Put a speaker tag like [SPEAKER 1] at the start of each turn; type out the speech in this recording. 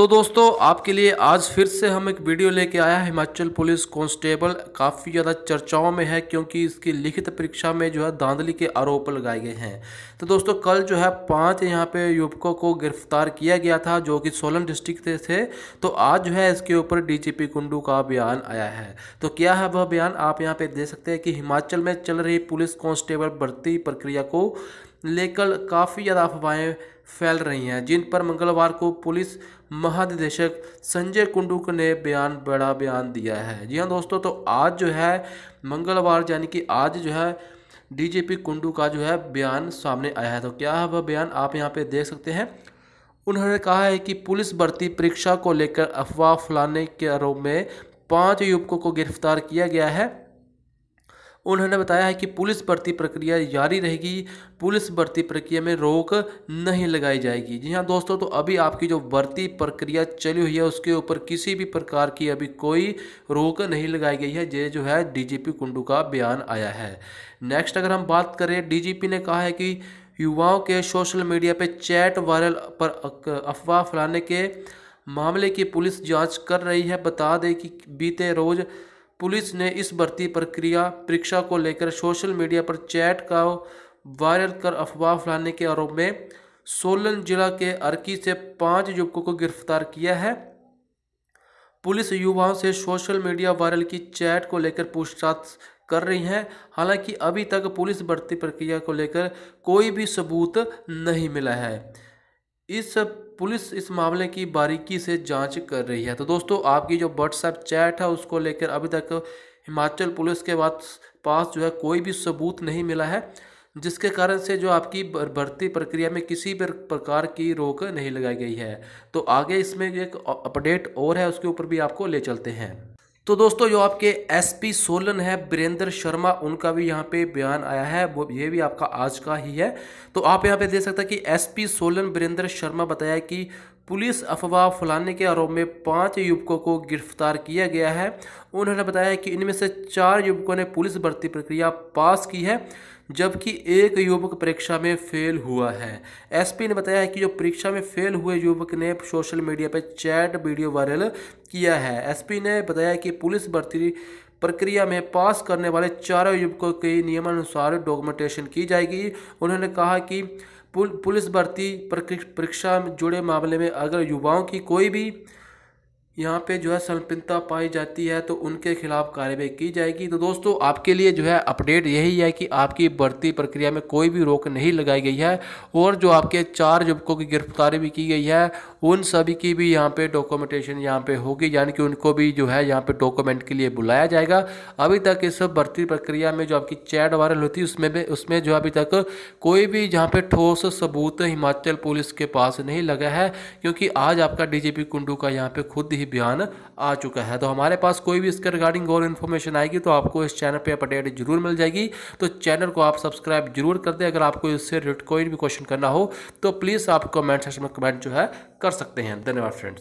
[SPEAKER 1] तो दोस्तों आपके लिए आज फिर से हम एक वीडियो लेके आया हिमाचल पुलिस कांस्टेबल काफ़ी ज़्यादा चर्चाओं में है क्योंकि इसकी लिखित परीक्षा में जो है धांधली के आरोप लगाए गए हैं तो दोस्तों कल जो है पांच यहाँ पे युवकों को गिरफ्तार किया गया था जो कि सोलन डिस्ट्रिक्ट से थे तो आज जो है इसके ऊपर डी कुंडू का बयान आया है तो क्या है वह बयान आप यहाँ पर दे सकते हैं कि हिमाचल में चल रही पुलिस कॉन्स्टेबल भर्ती प्रक्रिया को लेकर काफ़ी ज़्यादा अफवाहें फैल रही हैं जिन पर मंगलवार को पुलिस महानिदेशक संजय कुंडूक ने बयान बड़ा बयान दिया है जी हाँ दोस्तों तो आज जो है मंगलवार यानी कि आज जो है डीजीपी कुंडू का जो है बयान सामने आया है तो क्या है वह बयान आप यहाँ पे देख सकते हैं उन्होंने कहा है कि पुलिस भर्ती परीक्षा को लेकर अफवाह फैलाने के आरोप में पाँच युवकों को गिरफ्तार किया गया है उन्होंने बताया है कि पुलिस भर्ती प्रक्रिया जारी रहेगी पुलिस भर्ती प्रक्रिया में रोक नहीं लगाई जाएगी जी हाँ दोस्तों तो अभी आपकी जो भर्ती प्रक्रिया चली हुई है उसके ऊपर किसी भी प्रकार की अभी कोई रोक नहीं लगाई गई है ये जो है डीजीपी कुंडू का बयान आया है नेक्स्ट अगर हम बात करें डीजीपी ने कहा है कि युवाओं के सोशल मीडिया पर चैट वायरल पर अफवाह फैलाने के मामले की पुलिस जाँच कर रही है बता दें कि बीते रोज़ पुलिस ने इस भर्ती प्रक्रिया परीक्षा को लेकर सोशल मीडिया पर चैट का वायरल कर अफवाह फैलाने के आरोप में सोलन जिला के अर्की से पांच युवकों को गिरफ्तार किया है पुलिस युवाओं से सोशल मीडिया वायरल की चैट को लेकर पूछताछ कर रही है हालांकि अभी तक पुलिस भर्ती प्रक्रिया को लेकर कोई भी सबूत नहीं मिला है इस पुलिस इस मामले की बारीकी से जांच कर रही है तो दोस्तों आपकी जो व्हाट्सएप चैट है उसको लेकर अभी तक हिमाचल पुलिस के बाद पास जो है कोई भी सबूत नहीं मिला है जिसके कारण से जो आपकी भर्ती प्रक्रिया में किसी भी प्रकार की रोक नहीं लगाई गई है तो आगे इसमें एक अपडेट और है उसके ऊपर भी आपको ले चलते हैं तो दोस्तों जो आपके एसपी सोलन है बीरेंद्र शर्मा उनका भी यहाँ पे बयान आया है वो ये भी आपका आज का ही है तो आप यहाँ पे देख सकते हैं कि एसपी सोलन बीरेंद्र शर्मा बताया कि पुलिस अफवाह फैलाने के आरोप में पांच युवकों को गिरफ्तार किया गया है उन्होंने बताया कि इनमें से चार युवकों ने पुलिस भर्ती प्रक्रिया पास की है जबकि एक युवक परीक्षा में फेल हुआ है एसपी ने बताया है कि जो परीक्षा में फेल हुए युवक ने सोशल मीडिया पर चैट वीडियो वायरल किया है एसपी ने बताया कि पुलिस भर्ती प्रक्रिया में पास करने वाले चारों युवकों के नियमानुसार डॉक्यूमेंटेशन की जाएगी उन्होंने कहा कि पुलिस भर्ती परीक्षा में जुड़े मामले में अगर युवाओं की कोई भी यहाँ पे जो है संलिप्तता पाई जाती है तो उनके खिलाफ कार्रवाई की जाएगी तो दोस्तों आपके लिए जो है अपडेट यही है कि आपकी भर्ती प्रक्रिया में कोई भी रोक नहीं लगाई गई है और जो आपके चार युवकों की गिरफ्तारी भी की गई है उन सभी की भी यहाँ पे डॉक्यूमेंटेशन यहाँ पे होगी यानी कि उनको भी जो है यहाँ पे डॉक्यूमेंट के लिए बुलाया जाएगा अभी तक इस भर्ती प्रक्रिया में जो आपकी चैट वायरल होती है उसमें भी उसमें जो अभी तक कोई भी जहाँ पे ठोस सबूत हिमाचल पुलिस के पास नहीं लगा है क्योंकि आज आपका डी कुंडू का यहाँ पर खुद ही बयान आ चुका है तो हमारे पास कोई भी इसके रिगार्डिंग और इन्फॉर्मेशन आएगी तो आपको इस चैनल पर अपडेट जरूर मिल जाएगी तो चैनल को आप सब्सक्राइब जरूर कर दें अगर आपको इससे रिलेटेड कोई भी क्वेश्चन करना हो तो प्लीज़ आप कमेंट सेक्शन में कमेंट जो है कर सकते हैं धन्यवाद फ्रेंड्स